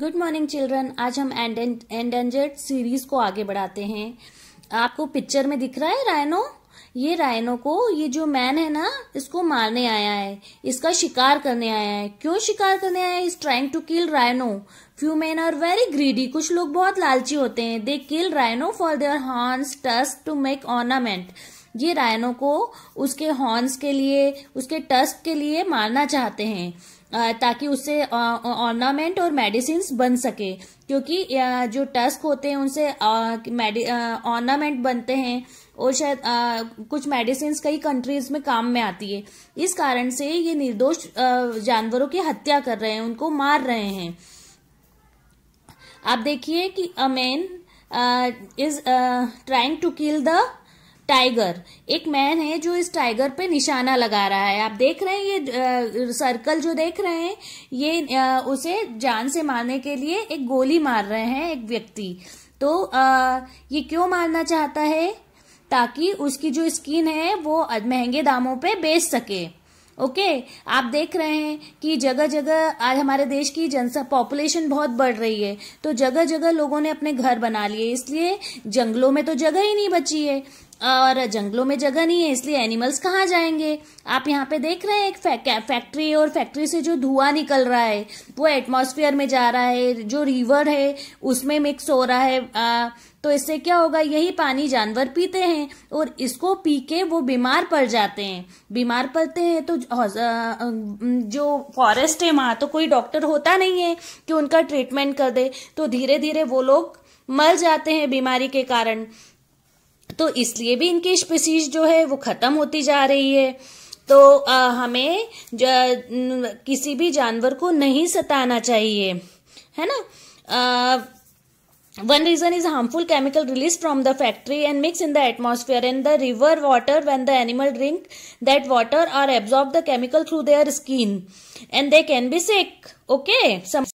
good morning children आज हम endangered series को आगे बढ़ाते हैं आपको पिक्चर में दिख रहा है रायनो ये रायनो को ये जो मैन है ना इसको मारने आया है इसका शिकार करने आया है क्यों शिकार करने आया है is trying to kill rhino few man are very greedy कुछ लोग बहुत लालची होते हैं they kill rhino for their horn tusk to make ornament ये रायनों को उसके हॉर्न्स के लिए उसके टस्क के लिए मारना चाहते हैं ताकि उससे ऑर्नामेंट और मेडिसिन बन सके क्योंकि जो टस्क होते हैं उनसे ऑर्नामेंट बनते हैं और शायद आ, कुछ मेडिसिन कई कंट्रीज में काम में आती है इस कारण से ये निर्दोष जानवरों की हत्या कर रहे हैं उनको मार रहे हैं आप देखिए कि a man is trying to kill the tiger एक मैन है जो इस टाइगर पे निशाना लगा रहा है आप देख रहे हैं ये आ, सर्कल जो देख रहे हैं ये आ, उसे जान से मारने के लिए एक गोली मार रहे हैं एक व्यक्ति तो आ, ये क्यों मारना चाहता है ताकि उसकी जो स्किन है वो महंगे दामों पे बेच सके ओके okay, आप देख रहे हैं कि जगह जगह आज हमारे देश की जनसंख्या पॉपुलेशन बहुत बढ़ रही है तो जगह जगह लोगों ने अपने घर बना लिए इसलिए जंगलों में तो जगह ही नहीं बची है और जंगलों में जगह नहीं है इसलिए एनिमल्स कहाँ जाएंगे आप यहाँ पे देख रहे हैं एक फैक्ट्री और फैक्ट्री से जो धुआं निकल रहा है वो एटमॉस्फेयर में जा रहा है जो रिवर है उसमें मिक्स हो रहा है आ, तो इससे क्या होगा यही पानी जानवर पीते हैं और इसको पी के वो बीमार पड़ जाते हैं बीमार पड़ते हैं तो जो फॉरेस्ट है वहाँ तो कोई डॉक्टर होता नहीं है कि उनका ट्रीटमेंट कर दे तो धीरे धीरे वो लोग मर जाते हैं बीमारी के कारण तो इसलिए भी इनकी स्पीसीज जो है वो खत्म होती जा रही है तो आ, हमें किसी भी जानवर को नहीं सताना चाहिए है ना one reason is harmful chemical release from the factory and mix in the atmosphere and the river water when the animal drink that water or absorb the chemical through their skin and they can be sick okay